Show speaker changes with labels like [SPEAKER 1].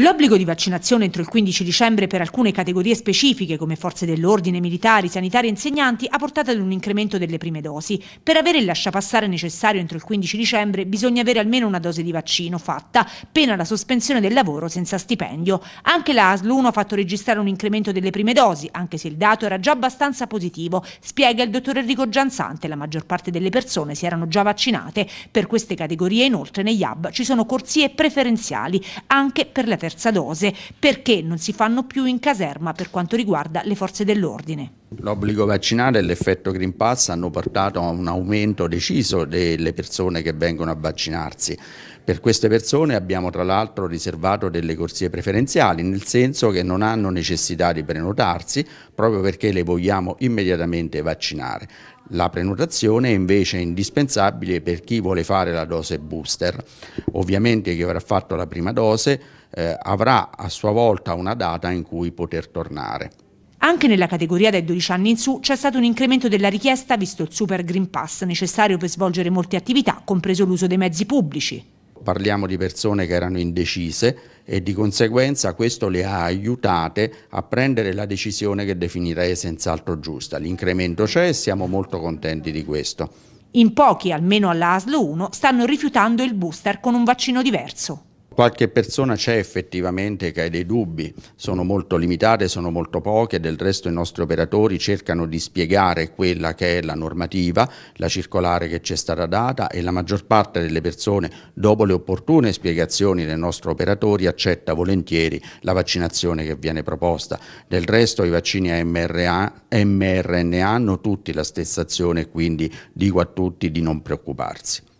[SPEAKER 1] L'obbligo di vaccinazione entro il 15 dicembre per alcune categorie specifiche come forze dell'ordine, militari, sanitari e insegnanti ha portato ad un incremento delle prime dosi. Per avere il lasciapassare necessario entro il 15 dicembre bisogna avere almeno una dose di vaccino fatta, pena la sospensione del lavoro senza stipendio. Anche la ASL 1 ha fatto registrare un incremento delle prime dosi, anche se il dato era già abbastanza positivo, spiega il dottor Enrico Gianzante. la maggior parte delle persone si erano già vaccinate. Per queste categorie inoltre negli hub ci sono corsie preferenziali anche per la terza terza dose perché non si fanno più in caserma per quanto riguarda le forze dell'ordine.
[SPEAKER 2] L'obbligo vaccinale e l'effetto Green Pass hanno portato a un aumento deciso delle persone che vengono a vaccinarsi. Per queste persone abbiamo tra l'altro riservato delle corsie preferenziali, nel senso che non hanno necessità di prenotarsi proprio perché le vogliamo immediatamente vaccinare. La prenotazione è invece indispensabile per chi vuole fare la dose booster. Ovviamente chi avrà fatto la prima dose eh, avrà a sua volta una data in cui poter tornare.
[SPEAKER 1] Anche nella categoria dai 12 anni in su c'è stato un incremento della richiesta visto il Super Green Pass necessario per svolgere molte attività, compreso l'uso dei mezzi pubblici.
[SPEAKER 2] Parliamo di persone che erano indecise e di conseguenza questo le ha aiutate a prendere la decisione che definirei senz'altro giusta. L'incremento c'è e siamo molto contenti di questo.
[SPEAKER 1] In pochi, almeno alla ASL 1, stanno rifiutando il booster con un vaccino diverso.
[SPEAKER 2] Qualche persona c'è effettivamente che ha dei dubbi, sono molto limitate, sono molto poche, del resto i nostri operatori cercano di spiegare quella che è la normativa, la circolare che ci è stata data e la maggior parte delle persone, dopo le opportune spiegazioni dei nostri operatori, accetta volentieri la vaccinazione che viene proposta. Del resto i vaccini a mRNA, hanno tutti la stessa azione, quindi dico a tutti di non preoccuparsi.